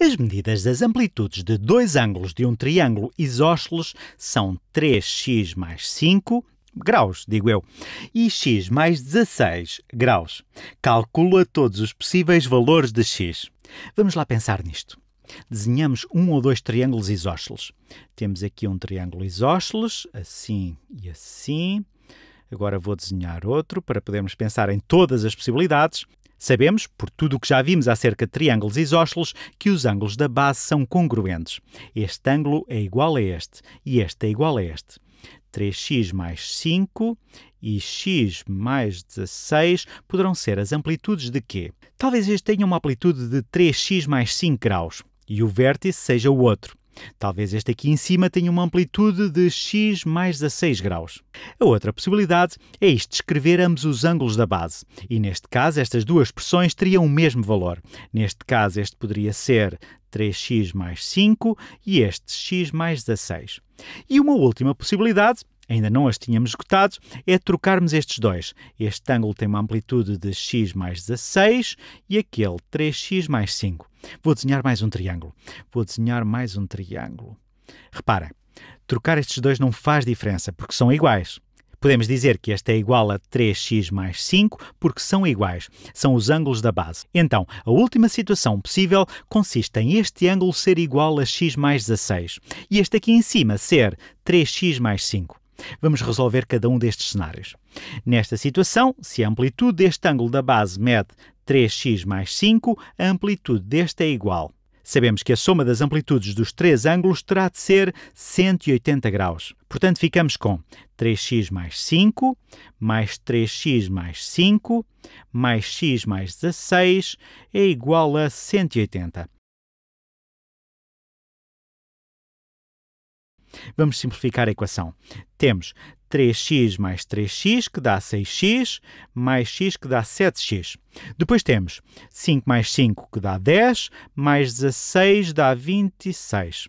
As medidas das amplitudes de dois ângulos de um triângulo isósceles são 3x mais 5 graus, digo eu, e x mais 16 graus. Calcula todos os possíveis valores de x. Vamos lá pensar nisto. Desenhamos um ou dois triângulos isósceles. Temos aqui um triângulo isósceles, assim e assim. Agora vou desenhar outro para podermos pensar em todas as possibilidades. Sabemos, por tudo o que já vimos acerca de triângulos isósceles, que os ângulos da base são congruentes. Este ângulo é igual a este e este é igual a este. 3x mais 5 e x mais 16 poderão ser as amplitudes de quê? Talvez este tenha uma amplitude de 3x mais 5 graus e o vértice seja o outro. Talvez este aqui em cima tenha uma amplitude de x mais 16 graus. A outra possibilidade é isto escrever ambos os ângulos da base. E neste caso, estas duas expressões teriam o mesmo valor. Neste caso, este poderia ser 3x mais 5 e este x mais 16. E uma última possibilidade ainda não as tínhamos esgotado, é trocarmos estes dois. Este ângulo tem uma amplitude de x mais 16 e aquele 3x mais 5. Vou desenhar mais um triângulo. Vou desenhar mais um triângulo. Repara, trocar estes dois não faz diferença, porque são iguais. Podemos dizer que este é igual a 3x mais 5 porque são iguais, são os ângulos da base. Então, a última situação possível consiste em este ângulo ser igual a x mais 16 e este aqui em cima ser 3x mais 5. Vamos resolver cada um destes cenários. Nesta situação, se a amplitude deste ângulo da base mede 3x mais 5, a amplitude deste é igual. Sabemos que a soma das amplitudes dos três ângulos terá de ser 180 graus. Portanto, ficamos com 3x mais 5, mais 3x mais 5, mais x mais 16 é igual a 180. Vamos simplificar a equação. Temos 3x mais 3x, que dá 6x, mais x, que dá 7x. Depois temos 5 mais 5, que dá 10, mais 16, dá 26.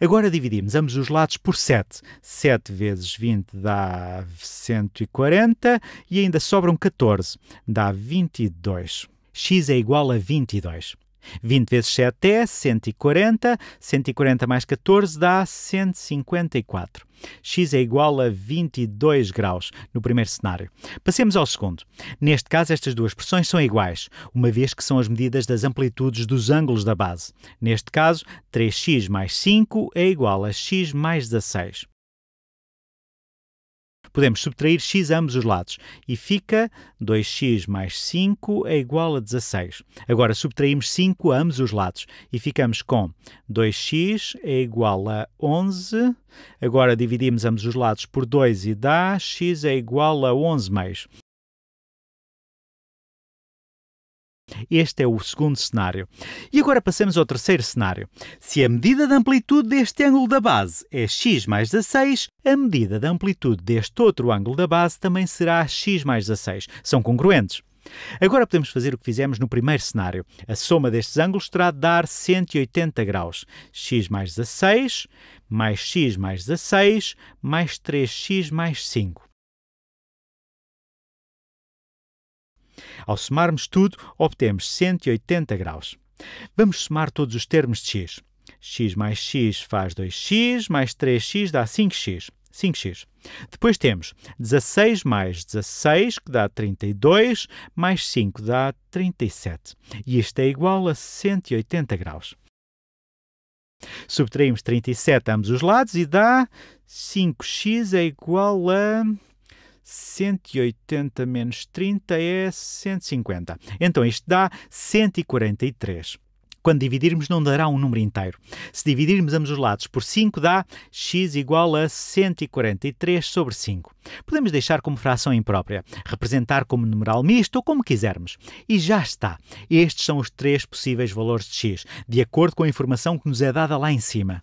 Agora dividimos ambos os lados por 7. 7 vezes 20 dá 140 e ainda sobram 14, dá 22. x é igual a 22. 20 vezes 7 é 140, 140 mais 14 dá 154. X é igual a 22 graus no primeiro cenário. Passemos ao segundo. Neste caso, estas duas pressões são iguais, uma vez que são as medidas das amplitudes dos ângulos da base. Neste caso, 3x mais 5 é igual a x mais 16 podemos subtrair x a ambos os lados e fica 2x mais 5 é igual a 16. Agora subtraímos 5 a ambos os lados e ficamos com 2x é igual a 11. Agora dividimos ambos os lados por 2 e dá x é igual a 11 meios. Este é o segundo cenário. E agora passamos ao terceiro cenário. Se a medida da amplitude deste ângulo da base é x mais 16, a medida da amplitude deste outro ângulo da base também será x mais 16. São congruentes. Agora podemos fazer o que fizemos no primeiro cenário. A soma destes ângulos terá de dar 180 graus. x mais 16, mais x mais 16, mais 3x mais 5. Ao somarmos tudo, obtemos 180 graus. Vamos somar todos os termos de x. x mais x faz 2x, mais 3x dá 5x. 5x. Depois temos 16 mais 16, que dá 32, mais 5 dá 37. E isto é igual a 180 graus. Subtraímos 37 a ambos os lados e dá 5x é igual a 180 menos 30 é 150. Então isto dá 143 quando dividirmos não dará um número inteiro. Se dividirmos ambos os lados por 5 dá x igual a 143 sobre 5. Podemos deixar como fração imprópria, representar como numeral misto ou como quisermos. E já está. Estes são os três possíveis valores de x, de acordo com a informação que nos é dada lá em cima.